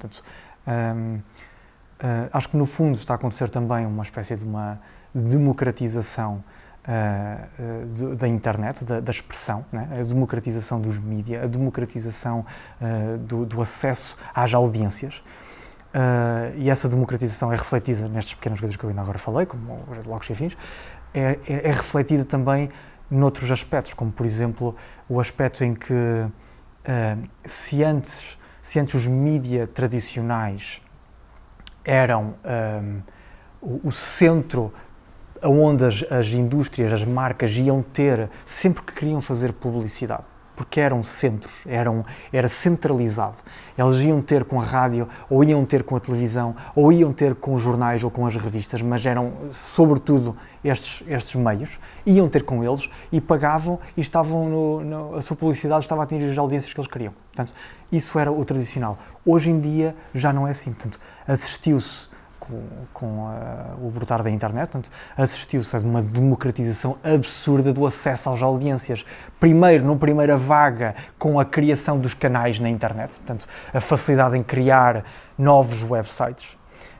Portanto, hum, hum, acho que no fundo está a acontecer também uma espécie de uma democratização hum, hum, da internet, da, da expressão, né? a democratização dos mídias, a democratização uh, do, do, acesso às audiências. e essa democratização é refletida nestas pequenas coisas que eu ainda agora falei, como os blogs e fins, é, é, é, refletida também noutros aspectos, como por exemplo o aspecto em que se antes se antes os mídias tradicionais eram um, o, o centro onde as, as indústrias, as marcas iam ter sempre que queriam fazer publicidade porque eram centros, eram, era centralizado. Eles iam ter com a rádio, ou iam ter com a televisão, ou iam ter com os jornais ou com as revistas, mas eram sobretudo estes, estes meios, iam ter com eles e pagavam e estavam no, no, a sua publicidade estava a atingir as audiências que eles queriam. Portanto, isso era o tradicional. Hoje em dia já não é assim. Portanto, assistiu-se com, com eh, o brotar da internet, portanto, assistiu-se a uma democratização absurda do acesso às audiências. Primeiro, numa primeira vaga, com a criação dos canais na internet, portanto, a facilidade em criar novos websites,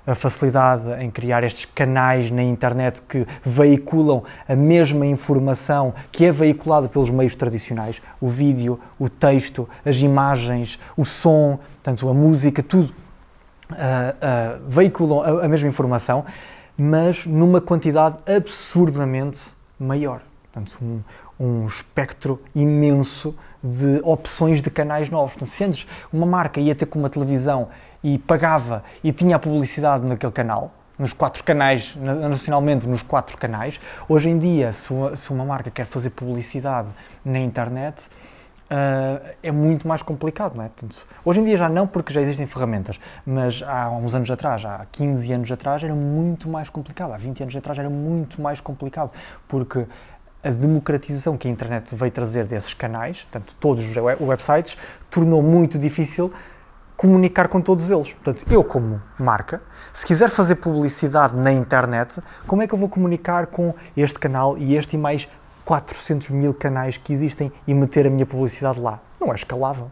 a facilidade em criar estes canais na internet que veiculam a mesma informação que é veiculada pelos meios tradicionais, o vídeo, o texto, as imagens, o som, portanto, a música, tudo uh, veiculam a, a mesma informação, mas numa quantidade absurdamente maior. Portanto, um, um espectro imenso de opções de canais novos. Portanto, se antes uma marca ia ter com uma televisão e pagava e tinha a publicidade naquele canal, nos quatro canais, nacionalmente nos quatro canais, hoje em dia, se uma, se uma marca quer fazer publicidade na internet, uh, é muito mais complicado, não é? Portanto, hoje em dia já não, porque já existem ferramentas, mas há uns anos atrás, há 15 anos atrás, era muito mais complicado, há 20 anos atrás era muito mais complicado, porque a democratização que a internet veio trazer desses canais, portanto, todos os websites, tornou muito difícil comunicar com todos eles. Portanto, eu como marca, se quiser fazer publicidade na internet, como é que eu vou comunicar com este canal e este e mais 400 mil canais que existem e meter a minha publicidade lá. Não é escalável.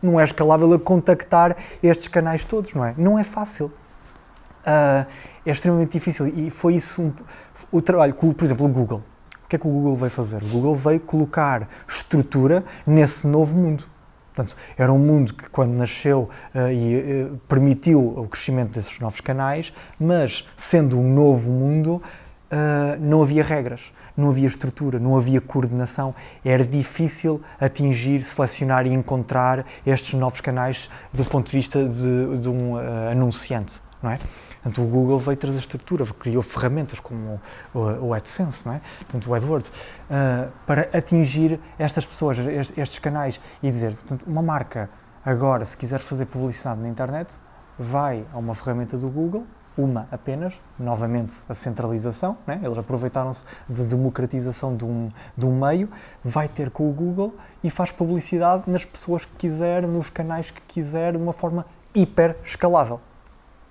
Não é escalável a contactar estes canais todos, não é? Não é fácil. Uh, é extremamente difícil e foi isso um, o trabalho, com, por exemplo, o Google. O que é que o Google veio fazer? O Google veio colocar estrutura nesse novo mundo. Portanto, era um mundo que, quando nasceu, uh, e, uh, permitiu o crescimento desses novos canais, mas, sendo um novo mundo, uh, não havia regras não havia estrutura, não havia coordenação, era difícil atingir, selecionar e encontrar estes novos canais do ponto de vista de, de um uh, anunciante, não é? Portanto, o Google veio trazer estrutura, criou ferramentas como o, o, o AdSense, não é? portanto, o AdWords, uh, para atingir estas pessoas, estes, estes canais e dizer, portanto, uma marca agora, se quiser fazer publicidade na internet, vai a uma ferramenta do Google, uma apenas, novamente a centralização, né? eles aproveitaram-se da de democratização de um, de um meio, vai ter com o Google e faz publicidade nas pessoas que quiser, nos canais que quiser, de uma forma hiper escalável.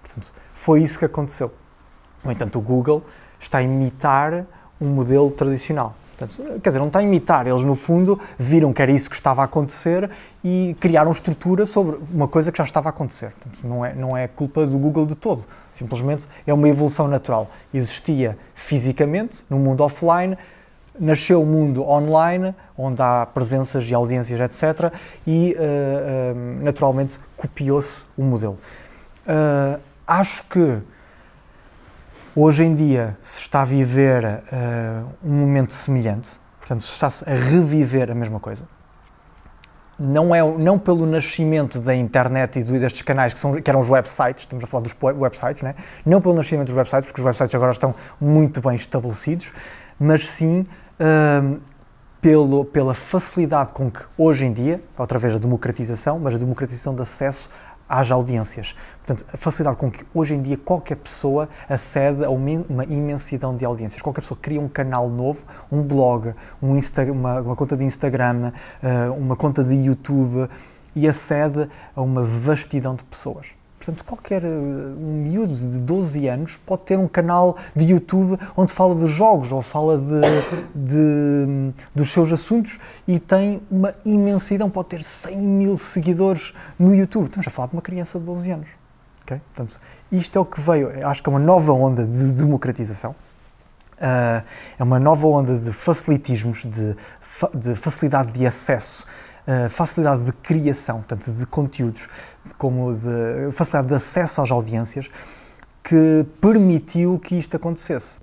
Portanto, foi isso que aconteceu. No entanto, o Google está a imitar um modelo tradicional. Portanto, quer dizer, não está a imitar, eles no fundo viram que era isso que estava a acontecer e criaram estrutura sobre uma coisa que já estava a acontecer. Portanto, não, é, não é culpa do Google de todo, simplesmente é uma evolução natural. Existia fisicamente, no mundo offline, nasceu o mundo online, onde há presenças e audiências, eh, etc., e uh, uh, naturalmente copiou-se o modelo. Uh, acho que Hoje em dia se está a viver uh, um momento semelhante, portanto, se está-se a reviver a mesma coisa. Não, é, não pelo nascimento da internet e destes canais que, são, que eram os websites, estamos a falar dos websites, né? não pelo nascimento dos websites, porque os websites agora estão muito bem estabelecidos, mas sim uh, pelo, pela facilidade com que hoje em dia, outra vez a democratização, mas a democratização de acesso haja audiências. Portanto, a facilidade com que hoje em dia qualquer pessoa acede a uma imensidão de audiências. Qualquer pessoa cria um canal novo, um blog, um Insta, uma, uma, conta de Instagram, eh, uma conta de YouTube e acede a uma vastidão de pessoas. Portanto, qualquer eh, um miúdo de 12 anos pode ter um canal de YouTube onde fala de jogos ou fala de, de, dos seus assuntos e tem uma imensidão, pode ter 100 mil seguidores no YouTube. Estamos a falar de uma criança de 12 anos. Okay? Portanto, isto é o que veio, acho que é uma nova onda de democratização. Uh, é uma nova onda de facilitismos, de, fa de facilidade de acesso eh, facilidade de criação, tanto de conteúdos como de facilidade de acesso às audiências, que permitiu que isto acontecesse.